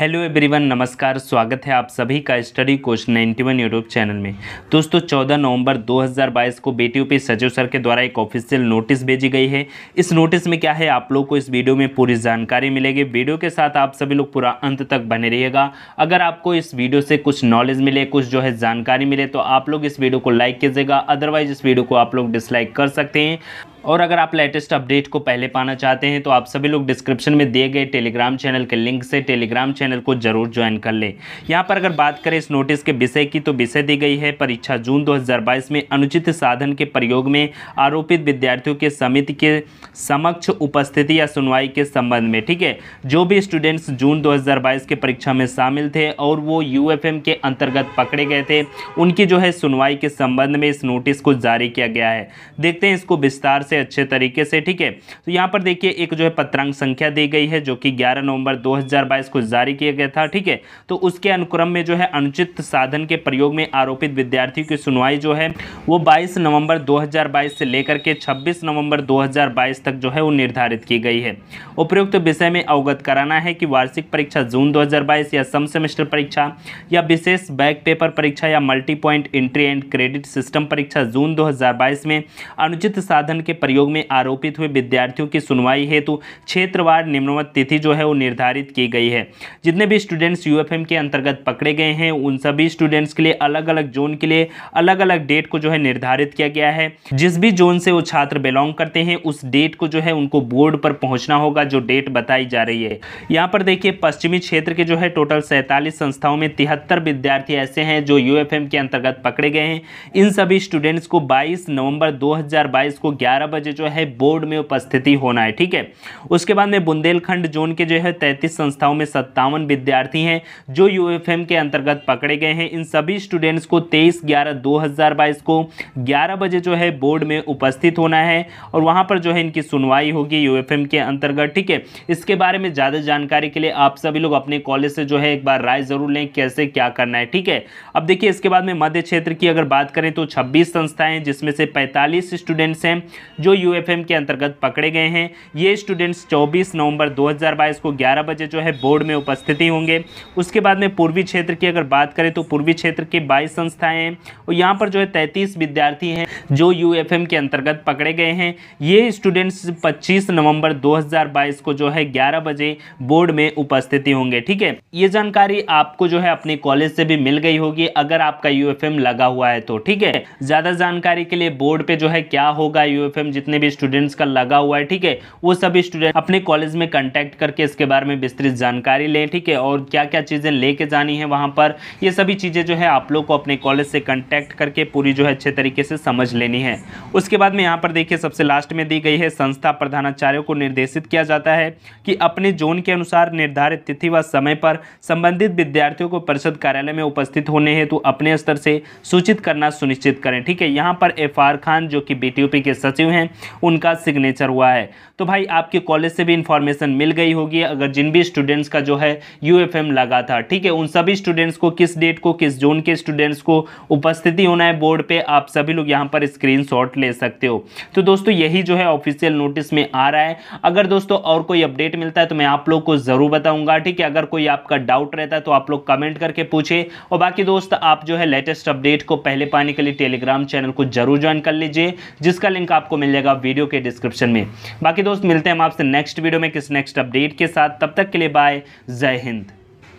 hello everyone नमस्कार स्वागत है आप सभी का स्टडी कोच 91 यूट्यूब चैनल में दोस्तों 14 नवंबर 2022 को बेटी पे सचिव सर के द्वारा एक ऑफिशियल नोटिस भेजी गई है इस नोटिस में क्या है आप लोग को इस वीडियो में पूरी जानकारी मिलेगी वीडियो के साथ आप सभी लोग पूरा अंत तक बने रहिएगा अगर आपको इस वीडियो से कुछ नॉलेज मिले कुछ जो है जानकारी मिले तो आप लोग इस वीडियो को लाइक कीजिएगा अदरवाइज इस वीडियो को आप लोग डिसलाइक कर सकते हैं और अगर आप लेटेस्ट अपडेट को पहले पाना चाहते हैं तो आप सभी लोग डिस्क्रिप्शन में दिए गए टेलीग्राम चैनल के लिंक से टेलीग्राम चैनल को जरूर ज्वाइन कर लें यहाँ पर अगर बात करें इस नोटिस के विषय की तो विषय दी गई है परीक्षा जून 2022 में अनुचित साधन के प्रयोग में आरोपित विद्यार्थियों के समिति के समक्ष उपस्थिति या सुनवाई के संबंध में ठीक है जो भी स्टूडेंट्स जून 2022 के परीक्षा में शामिल थे और वो यू के अंतर्गत पकड़े गए थे उनकी जो है सुनवाई के संबंध में इस नोटिस को जारी किया गया है देखते हैं इसको विस्तार से से अच्छे तरीके से ठीक है तो यहाँ पर देखिए एक जो है पत्रांक संख्या दी गई है जो कि ग्यारह नवंबर 2022 को जारी किया गया था ठीक है तो उसके अनुक्रम में जो है अनुचित साधन के प्रयोग में आरोपित विद्यार्थियों की सुनवाई जो है वो बाईस नवम्बर दो से लेकर के छब्बीस नवम्बर दो तक जो है वो निर्धारित की गई है उपयुक्त विषय में अवगत कराना है कि वार्षिक परीक्षा जून 2022 या सम सेमेस्टर परीक्षा या विशेष बैक पेपर परीक्षा या multi point entry and credit system परीक्षा जून 2022 में अनुचित साधन के प्रयोग में आरोपित हुए विद्यार्थियों की सुनवाई हेतु क्षेत्रवार निम्नवत तिथि जो है वो निर्धारित की गई है जितने भी स्टूडेंट्स यू के अंतर्गत पकड़े गए हैं उन सभी स्टूडेंट्स के लिए अलग अलग जोन के लिए अलग अलग डेट को जो है निर्धारित किया गया है जिस भी जोन से वो छात्र बिलोंग करते हैं उस डेट को जो है उनको बोर्ड पर पहुंचना होगा जो डेट बताई जा रही है यहाँ पर देखिए पश्चिमी क्षेत्र के जो है टोटल सैंतालीस संस्थाओं में तिहत्तर विद्यार्थी ऐसे हैं जो यू के अंतर्गत पकड़े गए हैं इन सभी स्टूडेंट्स को बाईस नवंबर दो को ग्यारह बजे जो है बोर्ड में उपस्थिति होना है ठीक है उसके बाद में बुंदेलखंड जोन के जो है तैंतीस संस्थाओं में सत्तावन विद्यार्थी हैं जो यू के अंतर्गत पकड़े गए हैं इन सभी स्टूडेंट्स को तेईस ग्यारह दो को ग्यारह बजे जो है बोर्ड में उपस्थित होना है और वहाँ पर जो है इनकी सुनवाई होगी यू के अंतर्गत ठीक है इसके बारे में ज़्यादा जानकारी के लिए आप सभी लोग अपने कॉलेज से जो है एक बार राय जरूर लें कैसे क्या करना है ठीक है अब देखिए इसके बाद में मध्य क्षेत्र की अगर बात करें तो 26 संस्थाएं जिसमें से 45 स्टूडेंट्स हैं जो यू के अंतर्गत पकड़े गए हैं ये स्टूडेंट्स चौबीस नवंबर 2022 को 11 बजे जो है बोर्ड में उपस्थिति होंगे उसके बाद में पूर्वी क्षेत्र की अगर बात करें तो पूर्वी क्षेत्र के 22 संस्थाएं हैं और यहाँ पर जो है तैंतीस विद्यार्थी हैं जो यू के अंतर्गत पकड़े गए हैं ये स्टूडेंट्स 25 नवंबर 2022 को जो है 11 बजे बोर्ड में उपस्थिति होंगे ठीक है ये जानकारी आपको जो है अपने कॉलेज से भी मिल गई होगी अगर आपका यू लगा हुआ है तो ठीक है ज़्यादा जानकारी के लिए बोर्ड पे जो है क्या होगा यू प्रॉब्लम जितने भी स्टूडेंट्स का लगा हुआ है ठीक है वो सभी स्टूडेंट अपने कॉलेज में कॉन्टैक्ट करके इसके बारे में विस्तृत जानकारी लें ठीक है और क्या क्या चीज़ें लेके जानी है वहाँ पर ये सभी चीज़ें जो है आप लोग को अपने कॉलेज से कंटैक्ट करके पूरी जो है अच्छे तरीके से समझ लेनी है उसके बाद में यहाँ पर देखिए सबसे लास्ट में दी गई है संस्था प्रधानाचार्यों को निर्देशित किया जाता है कि अपने जोन के अनुसार निर्धारित तिथि व समय पर संबंधित विद्यार्थियों को परिषद कार्यालय में उपस्थित होने हेतु तो अपने स्तर से सूचित करना सुनिश्चित करें ठीक है यहाँ पर एफ खान जो कि बी के सचिव हैं उनका सिग्नेचर हुआ है तो भाई आपके कॉलेज से भी इंफॉर्मेशन मिल गई होगी अगर जिन भी स्टूडेंट्स का जो है यू लगा था ठीक है उन सभी स्टूडेंट्स को किस डेट को किस जोन के स्टूडेंट्स को उपस्थिति होना है बोर्ड पर आप सभी लोग यहाँ पर स्क्रीन ले सकते हो तो दोस्तों यही जो है ऑफिशियल नोटिस में आ रहा है अगर दोस्तों और कोई अपडेट मिलता है तो मैं आप लोग को ज़रूर बताऊंगा ठीक है अगर कोई आपका डाउट रहता है तो आप लोग कमेंट करके पूछे और बाकी दोस्त आप जो है लेटेस्ट अपडेट को पहले पाने के लिए टेलीग्राम चैनल को जरूर ज्वाइन कर लीजिए जिसका लिंक आपको मिल जाएगा वीडियो के डिस्क्रिप्शन में बाकी दोस्त मिलते हैं हम आपसे नेक्स्ट वीडियो में किस नेक्स्ट अपडेट के साथ तब तक के लिए बाय जय हिंद